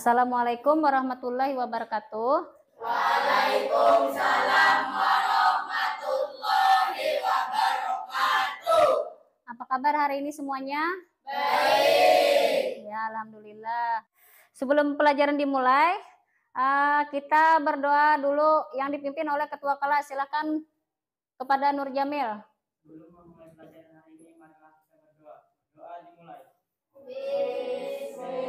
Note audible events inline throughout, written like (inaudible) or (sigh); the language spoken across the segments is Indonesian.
Assalamualaikum warahmatullahi wabarakatuh. Waalaikumsalam warahmatullahi wabarakatuh. Apa kabar hari ini semuanya? Baik. Ya, alhamdulillah. Sebelum pelajaran dimulai, eh, kita berdoa dulu yang dipimpin oleh ketua kelas. Silakan kepada Nur Jamil. Belum memulai pelajaran hari ini, marilah kita berdoa. Doa dimulai. Bismillah.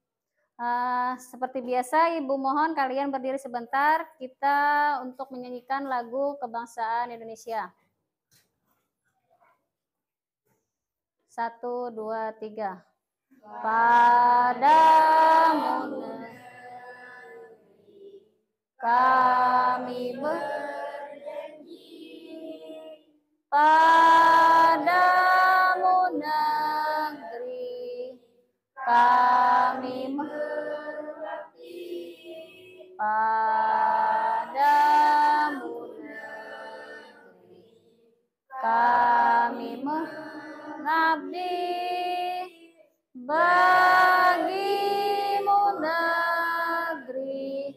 Uh, seperti biasa, Ibu mohon kalian berdiri sebentar. Kita untuk menyanyikan lagu kebangsaan Indonesia. Satu, dua, tiga. Padamu kami berjanji padamu negeri kami berjanji padamu kami mengabdi bagimu negeri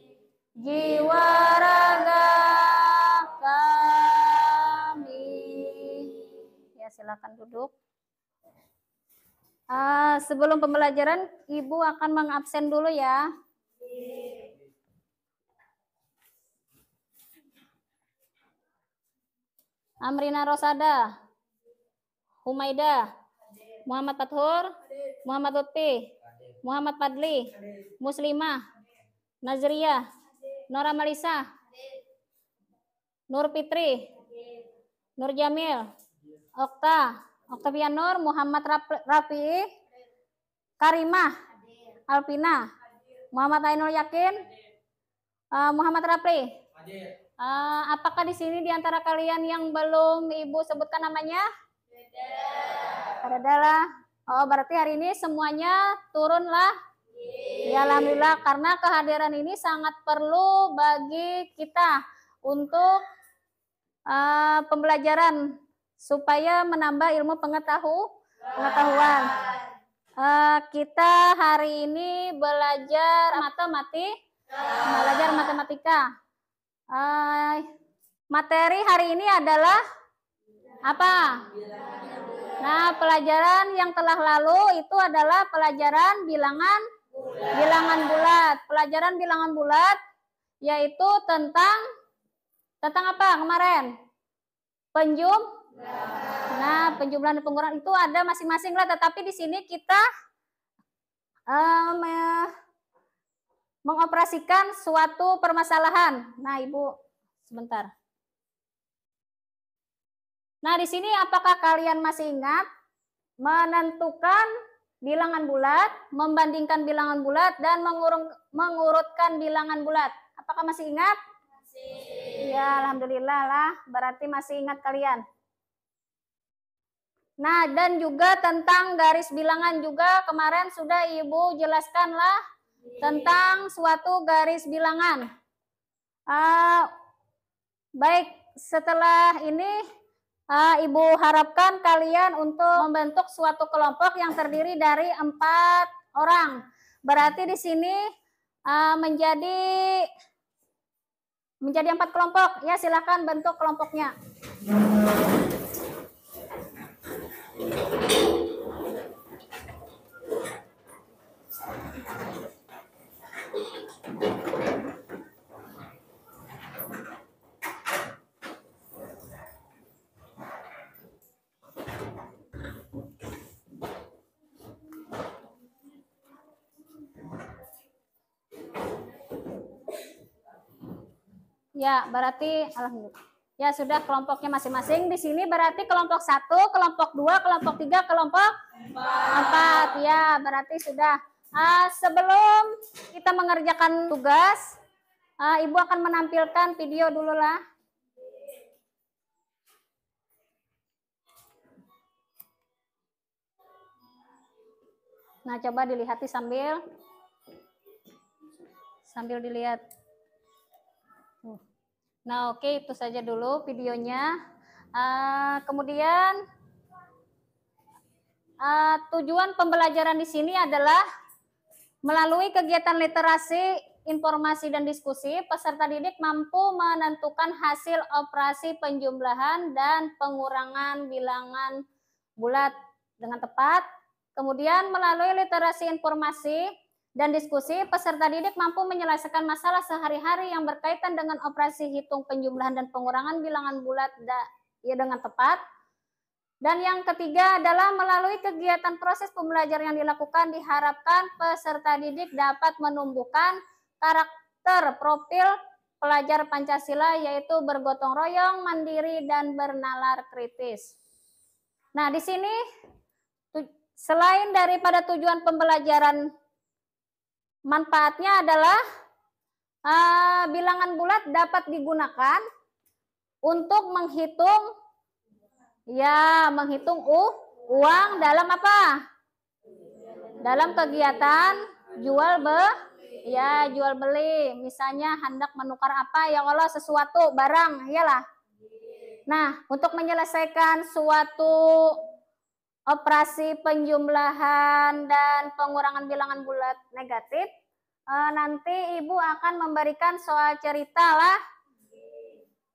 jiwa raga kami ya silakan duduk Uh, sebelum pembelajaran, Ibu akan mengabsen dulu ya. Amrina Rosada, Humaida, Muhammad Fathur, Muhammad Lutfi, Muhammad Padli, Muslimah, Nazria, Nora Malisa, Nur Fitri, Nur Jamil, Okta, Oktavian Nur, Muhammad Rafi, Karimah, Alpina, Muhammad Ainul Yakin, eh, Muhammad Rapli, Uh, apakah di sini di antara kalian yang belum Ibu sebutkan namanya? Ada adalah. Oh, berarti hari ini semuanya turunlah. Ya, alhamdulillah karena kehadiran ini sangat perlu bagi kita untuk uh, pembelajaran supaya menambah ilmu pengetahu pengetahuan. Uh, kita hari ini belajar matematik, belajar matematika uh, materi hari ini adalah apa? Nah, pelajaran yang telah lalu itu adalah pelajaran bilangan bulat. bilangan bulat. Pelajaran bilangan bulat yaitu tentang tentang apa kemarin? Penjum Nah, penjumlahan dan pengurangan itu ada masing-masing lah, tetapi di sini kita um, mengoperasikan suatu permasalahan. Nah, Ibu, sebentar. Nah, di sini apakah kalian masih ingat menentukan bilangan bulat, membandingkan bilangan bulat dan mengurung, mengurutkan bilangan bulat. Apakah masih ingat? Masih. Ya, alhamdulillah lah, berarti masih ingat kalian. Nah, dan juga tentang garis bilangan juga kemarin sudah Ibu jelaskan lah tentang suatu garis bilangan. Uh, baik, setelah ini uh, Ibu harapkan kalian untuk membentuk suatu kelompok yang terdiri dari empat orang. Berarti di sini uh, menjadi menjadi empat kelompok. Ya, silakan bentuk kelompoknya. Ya, berarti alhamdulillah. Ya, sudah kelompoknya masing-masing. Di sini berarti kelompok satu, kelompok dua, kelompok tiga, kelompok empat. Ya, berarti sudah. Uh, sebelum kita mengerjakan tugas, uh, Ibu akan menampilkan video dulu lah. Nah, coba dilihati sambil sambil dilihat. Nah, oke okay, itu saja dulu videonya. Uh, kemudian uh, tujuan pembelajaran di sini adalah melalui kegiatan literasi, informasi dan diskusi, peserta didik mampu menentukan hasil operasi penjumlahan dan pengurangan bilangan bulat dengan tepat. Kemudian melalui literasi informasi, dan diskusi, peserta didik mampu menyelesaikan masalah sehari-hari yang berkaitan dengan operasi hitung penjumlahan dan pengurangan bilangan bulat da, ya, dengan tepat. Dan yang ketiga adalah melalui kegiatan proses pembelajaran yang dilakukan diharapkan peserta didik dapat menumbuhkan karakter profil pelajar Pancasila yaitu bergotong royong, mandiri dan bernalar kritis. Nah, di sini selain daripada tujuan pembelajaran Manfaatnya adalah uh, bilangan bulat dapat digunakan untuk menghitung ya, menghitung u, uang dalam apa? Dalam kegiatan jual be ya, jual beli. Misalnya hendak menukar apa ya Allah sesuatu barang, iyalah. Nah, untuk menyelesaikan suatu operasi penjumlahan dan pengurangan bilangan bulat negatif, Uh, nanti Ibu akan memberikan soal cerita lah.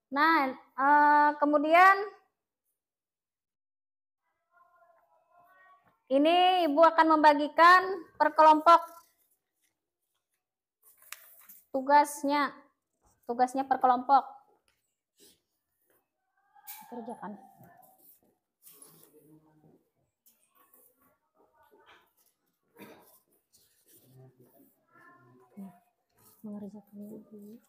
Nah, uh, kemudian ini Ibu akan membagikan per kelompok tugasnya, tugasnya per kelompok. Kerjakan. mengerjakan.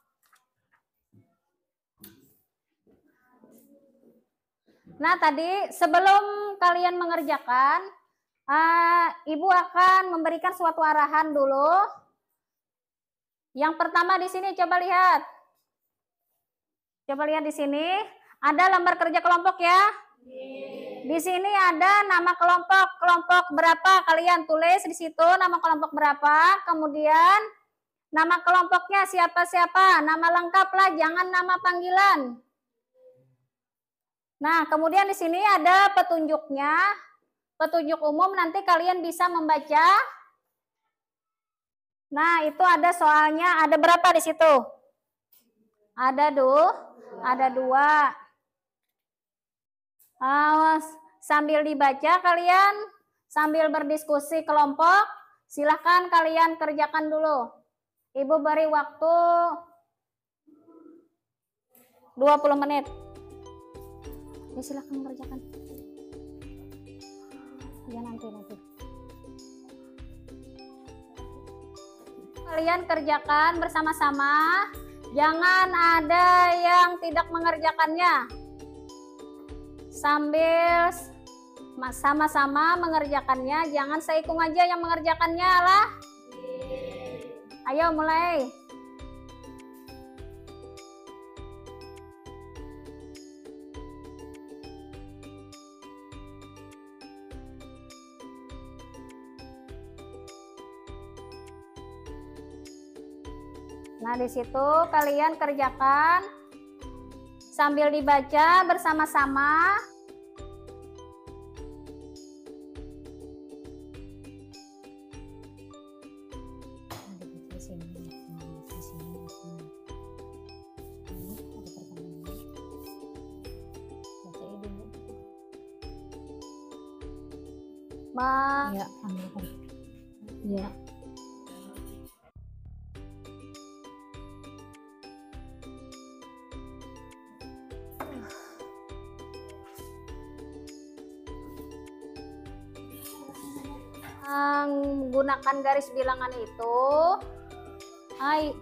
Nah tadi sebelum kalian mengerjakan, uh, ibu akan memberikan suatu arahan dulu. Yang pertama di sini coba lihat, coba lihat di sini ada lembar kerja kelompok ya. Di sini ada nama kelompok, kelompok berapa kalian tulis di situ nama kelompok berapa, kemudian Nama kelompoknya siapa-siapa, nama lengkaplah, jangan nama panggilan. Nah, kemudian di sini ada petunjuknya. Petunjuk umum nanti kalian bisa membaca. Nah, itu ada soalnya, ada berapa di situ? Ada duh, ada dua. Awas, ah, sambil dibaca kalian, sambil berdiskusi kelompok, silahkan kalian kerjakan dulu. Ibu beri waktu 20 menit. Ya silahkan kerjakan. Ya nanti nanti. Kalian kerjakan bersama-sama. Jangan ada yang tidak mengerjakannya. Sambil sama-sama mengerjakannya, jangan seikung aja yang mengerjakannya lah. Ayo mulai. Nah, di situ kalian kerjakan sambil dibaca bersama-sama sini ma ya ya menggunakan garis bilangan itu mulai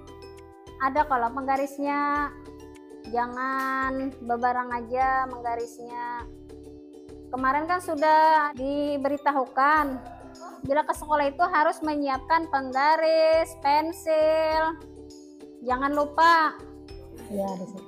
ada kalau penggarisnya jangan bebarang aja menggarisnya kemarin kan sudah diberitahukan bila ke sekolah itu harus menyiapkan penggaris pensil jangan lupa ya di situ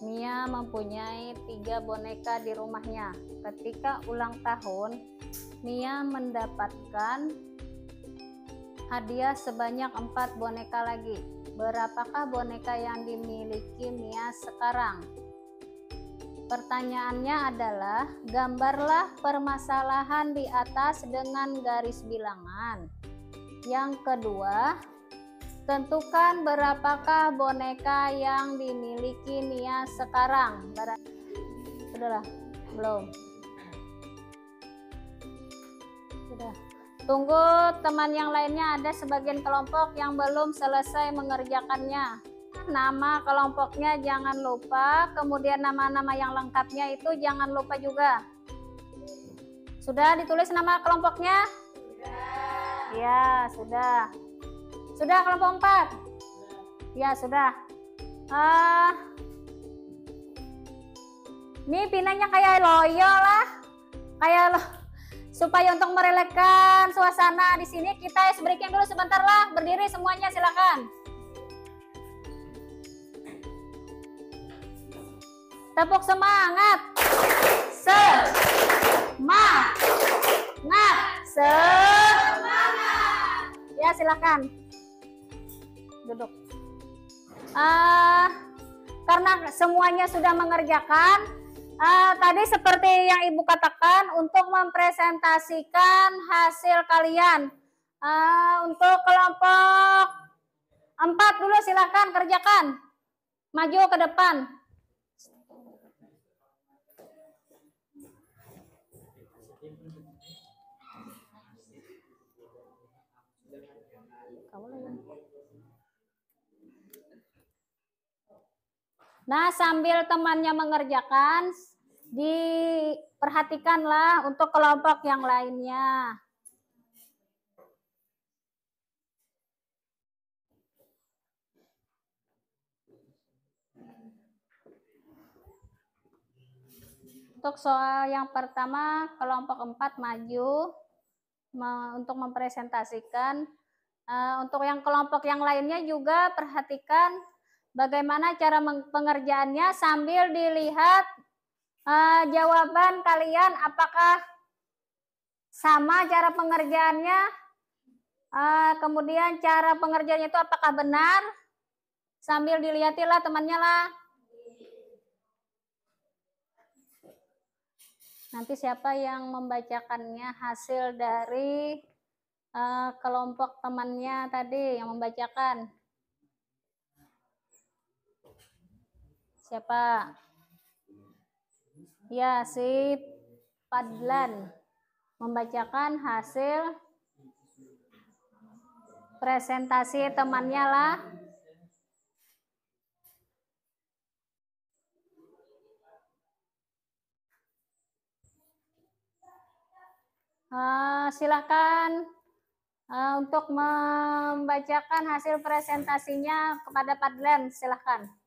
Mia mempunyai tiga boneka di rumahnya. Ketika ulang tahun, Mia mendapatkan hadiah sebanyak empat boneka lagi. Berapakah boneka yang dimiliki Mia sekarang? Pertanyaannya adalah, gambarlah permasalahan di atas dengan garis bilangan. Yang kedua, Tentukan berapakah boneka yang dimiliki Nia sekarang. Sudahlah, belum. Sudah. Tunggu teman yang lainnya ada sebagian kelompok yang belum selesai mengerjakannya. Nama kelompoknya jangan lupa, kemudian nama-nama yang lengkapnya itu jangan lupa juga. Sudah ditulis nama kelompoknya? Sudah. Ya, sudah. Sudah kelompok 4? Ya, sudah. Uh, ini pinanya kayak loyo lah. Kayak lo, supaya untuk merelekan suasana di sini kita es breaking dulu sebentar lah. Berdiri semuanya silakan. Tepuk semangat. Semangat. Semangat. Ya, silakan duduk. Uh, karena semuanya sudah mengerjakan, uh, tadi seperti yang Ibu katakan untuk mempresentasikan hasil kalian. Uh, untuk kelompok empat dulu silahkan kerjakan. Maju ke depan. Nah, sambil temannya mengerjakan, diperhatikanlah untuk kelompok yang lainnya. Untuk soal yang pertama, kelompok empat maju untuk mempresentasikan. Eh, untuk yang kelompok yang lainnya juga perhatikan bagaimana cara pengerjaannya sambil dilihat uh, jawaban kalian apakah sama cara pengerjaannya uh, kemudian cara pengerjaannya itu apakah benar sambil dilihatilah temannya lah nanti siapa yang membacakannya hasil dari uh, kelompok temannya tadi yang membacakan Siapa? Ya, si Padlan membacakan hasil presentasi temannya lah. Uh, silakan uh, untuk membacakan hasil presentasinya kepada Padlan silakan.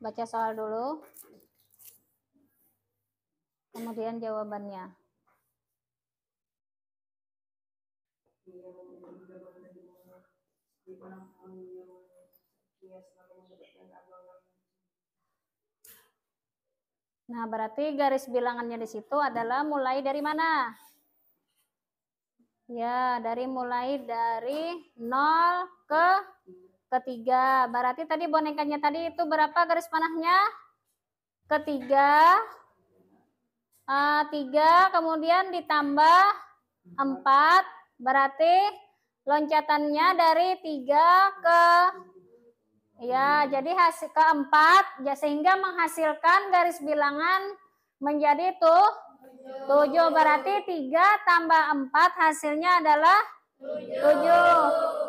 baca soal dulu kemudian jawabannya Nah, berarti garis bilangannya di situ adalah mulai dari mana? Ya, dari mulai dari 0 ke Ketiga. Berarti tadi bonekanya tadi itu berapa garis panahnya? Ketiga. Uh, tiga, kemudian ditambah empat. Berarti loncatannya dari tiga ke Ya, jadi hasil keempat ya sehingga menghasilkan garis bilangan menjadi tuh tujuh berarti tiga tambah empat hasilnya adalah tujuh.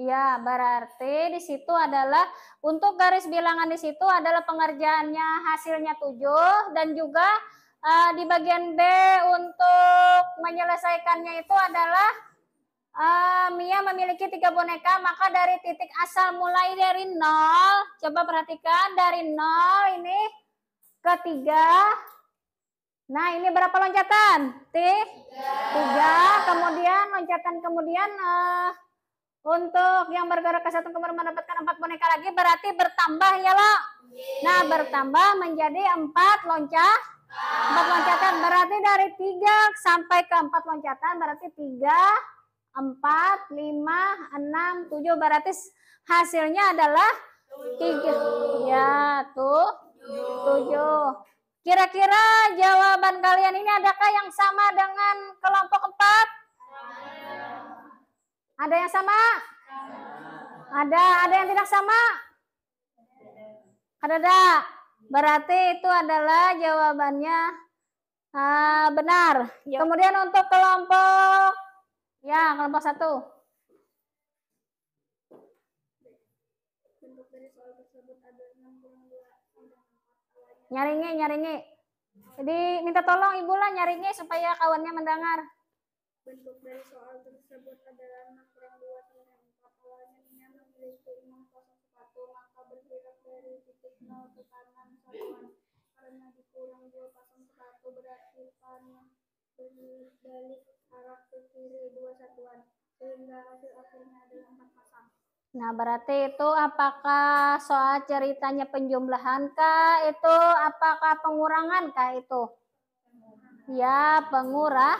Iya, berarti di situ adalah untuk garis bilangan di situ adalah pengerjaannya hasilnya 7 dan juga uh, di bagian B untuk menyelesaikannya itu adalah uh, Mia memiliki tiga boneka, maka dari titik asal mulai dari nol coba perhatikan dari nol ini ketiga, Nah, ini berapa loncatan? T? Tiga. tiga. Kemudian loncatan kemudian uh, untuk yang bergerak ke satu kembar mendapatkan empat boneka lagi berarti bertambah ya lo. Nah bertambah menjadi empat loncat. Empat loncatan berarti dari tiga sampai ke empat loncatan berarti tiga, empat, lima, enam, tujuh berarti hasilnya adalah tiga. Ya tuh tujuh. Kira-kira jawaban kalian ini adakah yang sama dengan kelompok empat? Ada yang sama? Ada, ada yang tidak sama? Ada, Berarti itu adalah jawabannya uh, benar. Ya. Kemudian untuk kelompok, ya kelompok satu. Nyaringi, nyaringi. Jadi minta tolong ibu lah nyaringi supaya kawannya mendengar. Bentuk dari soal tersebut adalah listrik mengkosong sepatu maka bergerak dari titik nol ke kanan satuan karena dikurang dua pasang sepatu berarti panah berbalik arah ke kiri dua satuan sehingga hasil akhirnya adalah empat pasang. Nah, berarti itu apakah soal ceritanya penjumlahan kah? Itu apakah pengurangan kah itu? Ya, pengurah.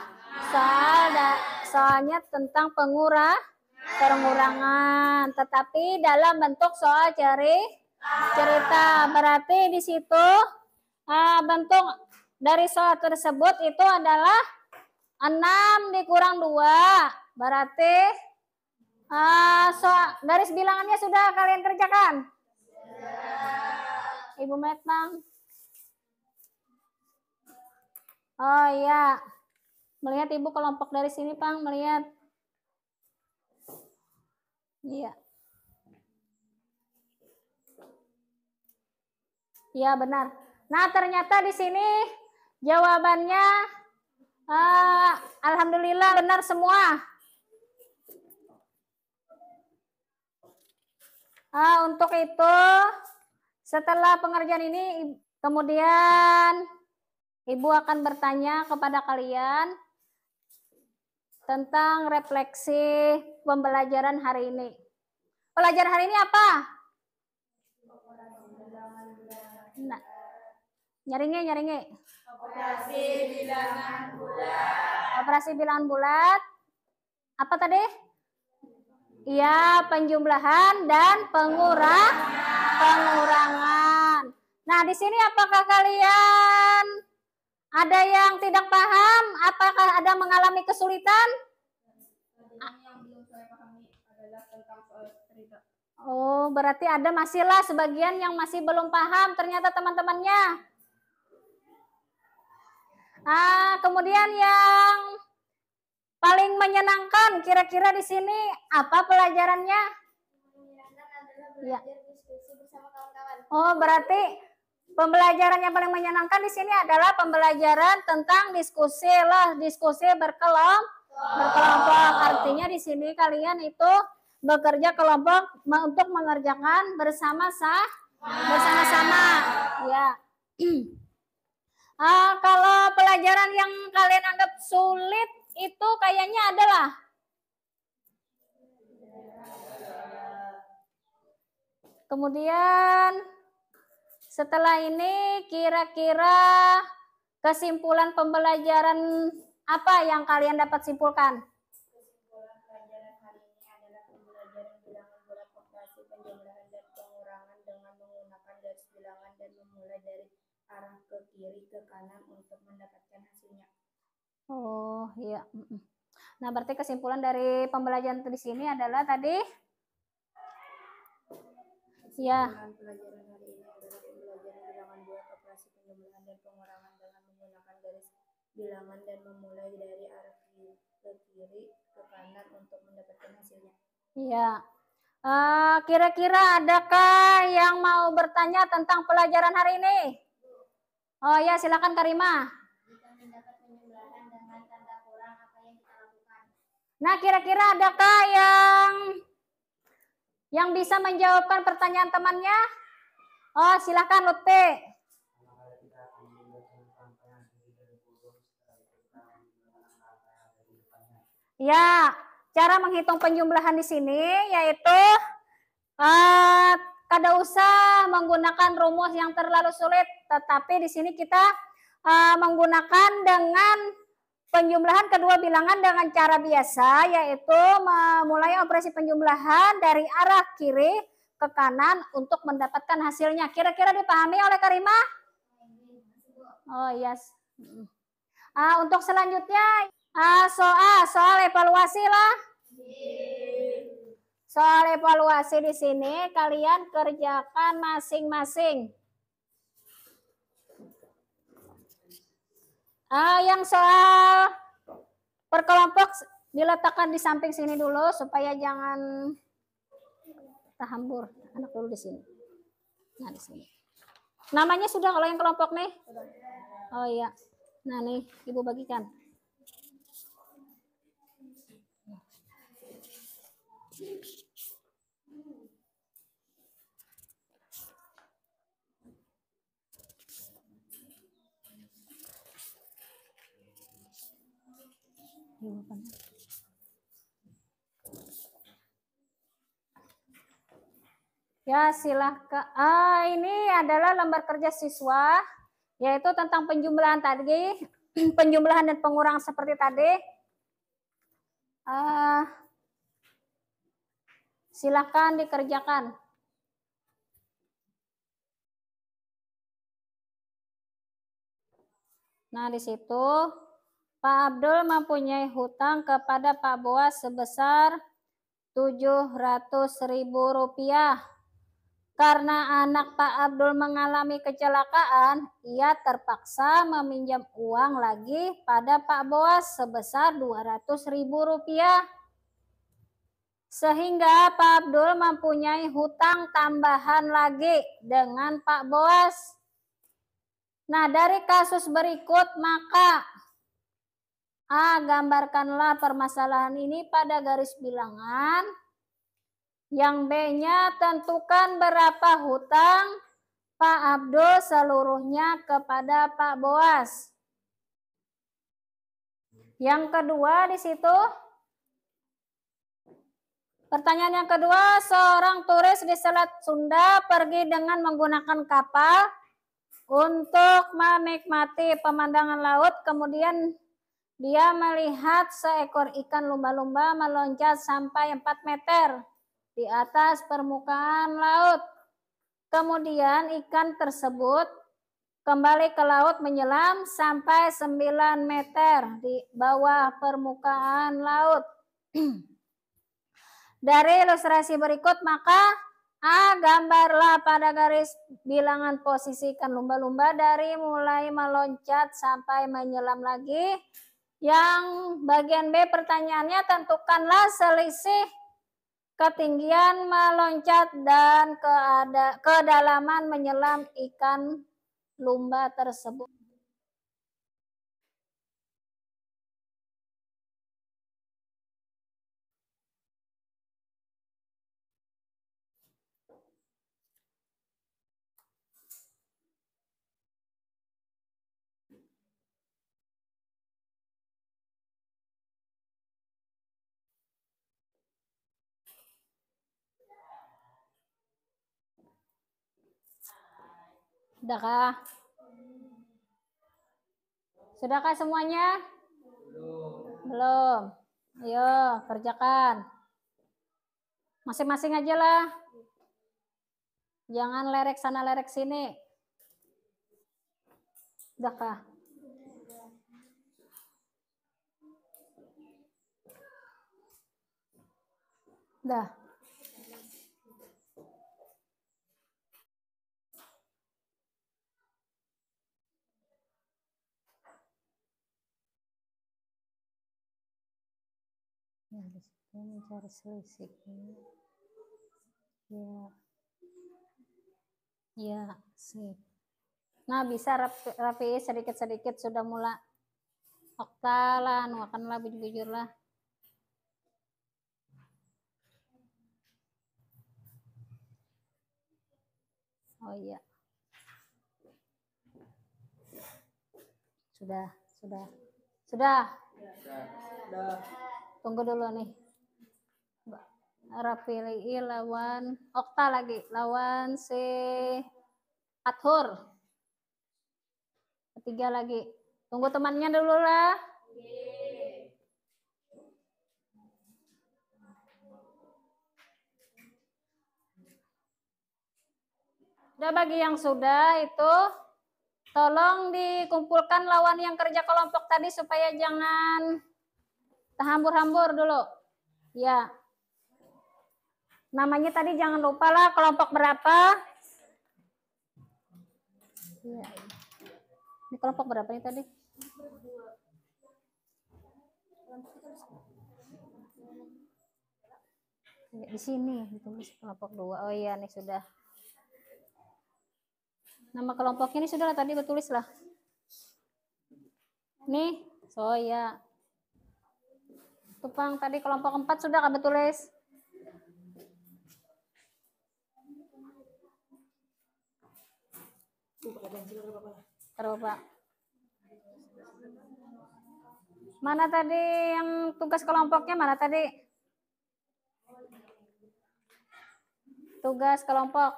Soal da, soalnya tentang pengurah pengurangan, tetapi dalam bentuk soal ceri cerita. Berarti di situ eh, bentuk dari soal tersebut itu adalah 6 dikurang 2. Berarti eh, soal dari bilangannya sudah kalian kerjakan? Ibu Metang. Oh iya. Melihat Ibu kelompok dari sini, Pang, melihat. Iya. Iya benar. Nah ternyata di sini jawabannya uh, alhamdulillah benar semua. Uh, untuk itu setelah pengerjaan ini kemudian ibu akan bertanya kepada kalian tentang refleksi pembelajaran hari ini. Pelajaran hari ini apa? Nah, nyaringe, nyaringe. Operasi bilangan bulat. Operasi bilangan bulat. Apa tadi? Iya, penjumlahan dan pengurang pengurangan. Nah, di sini apakah kalian ada yang tidak paham? Apakah ada mengalami kesulitan? Oh, berarti ada masihlah sebagian yang masih belum paham ternyata teman-temannya. Ah, kemudian yang paling menyenangkan kira-kira di sini apa pelajarannya? Ya. Oh, berarti pembelajaran yang paling menyenangkan di sini adalah pembelajaran tentang diskusi lah, diskusi berkelompok, berkelompok. Artinya di sini kalian itu bekerja kelompok untuk mengerjakan bersama sah bersama-sama ya uh, (clears throat) kalau pelajaran yang kalian anggap sulit itu kayaknya adalah kemudian setelah ini kira-kira kesimpulan pembelajaran apa yang kalian dapat simpulkan? mulai dari arah ke kiri ke kanan untuk mendapatkan hasilnya. Oh iya. Nah berarti kesimpulan dari pembelajaran di sini adalah tadi Ya. Pelajaran hari ini adalah pembelajaran bilangan dua operasi penjumlahan dan pengurangan dengan menggunakan garis bilangan dan memulai dari arah kiri ke kiri ke kanan untuk mendapatkan hasilnya. Iya. Eh, kira-kira adakah yang mau bertanya tentang pelajaran hari ini? Oh ya, silakan Karima. Nah, kira-kira adakah yang yang bisa menjawabkan pertanyaan temannya? Oh, silakan Lutfi. Ya, cara menghitung penjumlahan di sini yaitu uh, kada usah menggunakan rumus yang terlalu sulit, tetapi di sini kita uh, menggunakan dengan penjumlahan kedua bilangan dengan cara biasa, yaitu memulai operasi penjumlahan dari arah kiri ke kanan untuk mendapatkan hasilnya. Kira-kira dipahami oleh Karima? Oh, yes. Iya. Uh, ah, untuk selanjutnya Ah, soal ah, soal evaluasi lah. Soal evaluasi di sini kalian kerjakan masing-masing. Ah, yang soal perkelompok diletakkan di samping sini dulu supaya jangan tahambur anak dulu di sini. Nah, di sini. Namanya sudah kalau yang kelompok nih? Oh iya. Nah, nih Ibu bagikan. ya silahkan ah ini adalah lembar kerja siswa yaitu tentang penjumlahan tadi (clears throat) penjumlahan dan pengurangan seperti tadi ah Silahkan dikerjakan. Nah, di situ Pak Abdul mempunyai hutang kepada Pak Boas sebesar Rp700.000 karena anak Pak Abdul mengalami kecelakaan, ia terpaksa meminjam uang lagi pada Pak Boas sebesar Rp200.000. Sehingga Pak Abdul mempunyai hutang tambahan lagi dengan Pak Boas. Nah, dari kasus berikut maka A. Gambarkanlah permasalahan ini pada garis bilangan. Yang B-nya tentukan berapa hutang Pak Abdul seluruhnya kepada Pak Boas. Yang kedua di situ Pertanyaan yang kedua, seorang turis di Selat Sunda pergi dengan menggunakan kapal untuk menikmati pemandangan laut. Kemudian dia melihat seekor ikan lumba-lumba meloncat sampai 4 meter di atas permukaan laut. Kemudian ikan tersebut kembali ke laut menyelam sampai 9 meter di bawah permukaan laut. (clears throat) Dari ilustrasi berikut, maka A. Gambarlah pada garis bilangan posisikan lumba-lumba dari mulai meloncat sampai menyelam lagi. Yang bagian B pertanyaannya tentukanlah selisih ketinggian meloncat dan keada, kedalaman menyelam ikan lumba tersebut. Sudahkah? Sudahkah semuanya? Belum. Belum. Ayo, kerjakan. Masing-masing aja lah. Jangan lerek sana lerek sini. Sudahkah? sudah Ini mencari selisihnya ya ya, ya sih nah bisa rapi, rapi sedikit-sedikit sudah mulai oktalan wakanlah bujur-bujurlah oh iya sudah sudah sudah, ya, sudah. sudah. tunggu dulu nih rafili'i lawan okta lagi lawan si athur ketiga lagi tunggu temannya dulu lah Udah bagi yang sudah itu tolong dikumpulkan lawan yang kerja kelompok tadi supaya jangan hambur-hambur dulu. Ya, Namanya tadi jangan lupa lah kelompok berapa? Iya. Ini kelompok berapa nih tadi? Ya, di sini ditulis kelompok dua. Oh iya nih sudah. Nama kelompoknya ini sudah lah, tadi bertulis lah. Nih, soya. Tupang tadi kelompok empat sudah kan bertulis? Gerobak. Mana tadi yang tugas kelompoknya? Mana tadi? Tugas kelompok.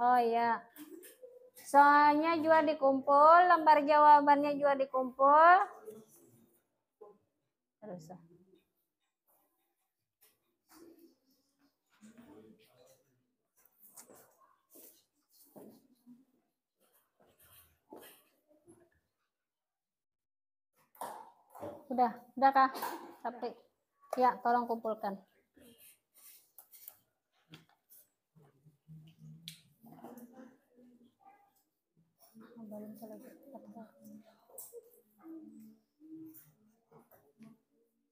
Oh iya. Soalnya juga dikumpul, lembar jawabannya juga dikumpul. Terus. Udah, udah kah? Capek. Ya, tolong kumpulkan.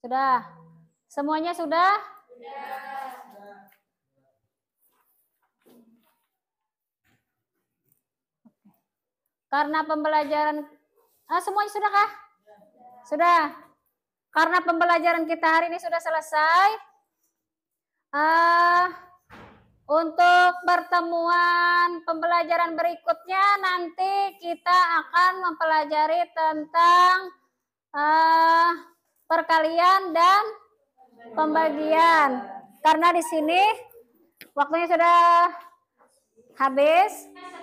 Sudah. Semuanya sudah? Karena pembelajaran ah semuanya sudah kah? Sudah. Karena pembelajaran kita hari ini sudah selesai. Uh, untuk pertemuan pembelajaran berikutnya nanti kita akan mempelajari tentang uh, perkalian dan pembagian. Karena di sini waktunya sudah habis.